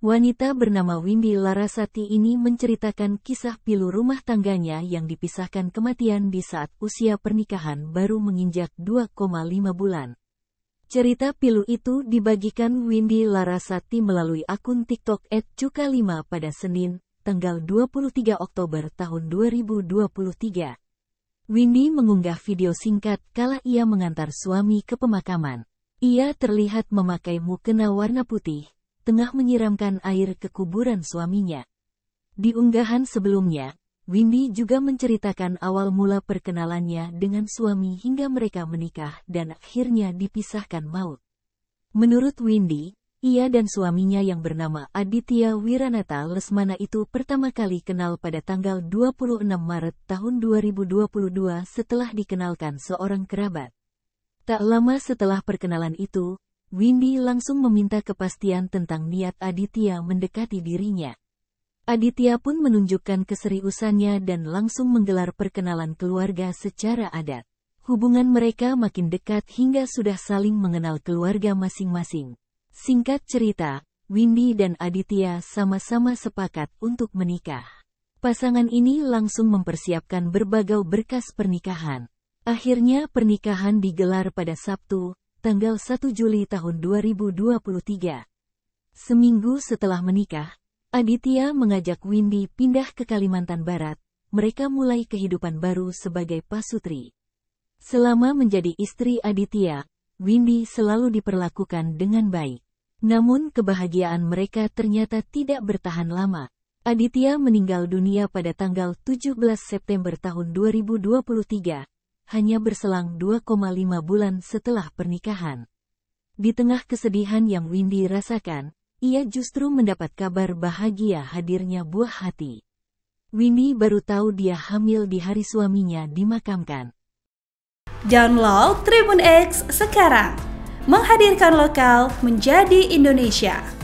Wanita bernama Windy Larasati ini menceritakan kisah pilu rumah tangganya yang dipisahkan kematian di saat usia pernikahan baru menginjak 2,5 bulan. Cerita pilu itu dibagikan Windy Larasati melalui akun TikTok @cuka5 pada Senin, tanggal 23 Oktober tahun 2023. Windy mengunggah video singkat kala ia mengantar suami ke pemakaman. Ia terlihat memakai mukena warna putih, tengah menyiramkan air ke kuburan suaminya. Di unggahan sebelumnya, Windy juga menceritakan awal mula perkenalannya dengan suami hingga mereka menikah dan akhirnya dipisahkan maut. Menurut Windy, ia dan suaminya yang bernama Aditya Wiranata Lesmana itu pertama kali kenal pada tanggal 26 Maret tahun 2022 setelah dikenalkan seorang kerabat. Tak lama setelah perkenalan itu, Windy langsung meminta kepastian tentang niat Aditya mendekati dirinya. Aditya pun menunjukkan keseriusannya dan langsung menggelar perkenalan keluarga secara adat. Hubungan mereka makin dekat hingga sudah saling mengenal keluarga masing-masing. Singkat cerita, Windy dan Aditya sama-sama sepakat untuk menikah. Pasangan ini langsung mempersiapkan berbagai berkas pernikahan. Akhirnya pernikahan digelar pada Sabtu, tanggal 1 Juli tahun 2023. Seminggu setelah menikah, Aditya mengajak Windy pindah ke Kalimantan Barat. Mereka mulai kehidupan baru sebagai pasutri. Selama menjadi istri Aditya, Windy selalu diperlakukan dengan baik. Namun kebahagiaan mereka ternyata tidak bertahan lama. Aditya meninggal dunia pada tanggal 17 September tahun 2023 hanya berselang 2,5 bulan setelah pernikahan. Di tengah kesedihan yang Windy rasakan, ia justru mendapat kabar bahagia hadirnya buah hati. Windy baru tahu dia hamil di hari suaminya dimakamkan. Download Tribun X sekarang, menghadirkan lokal menjadi Indonesia.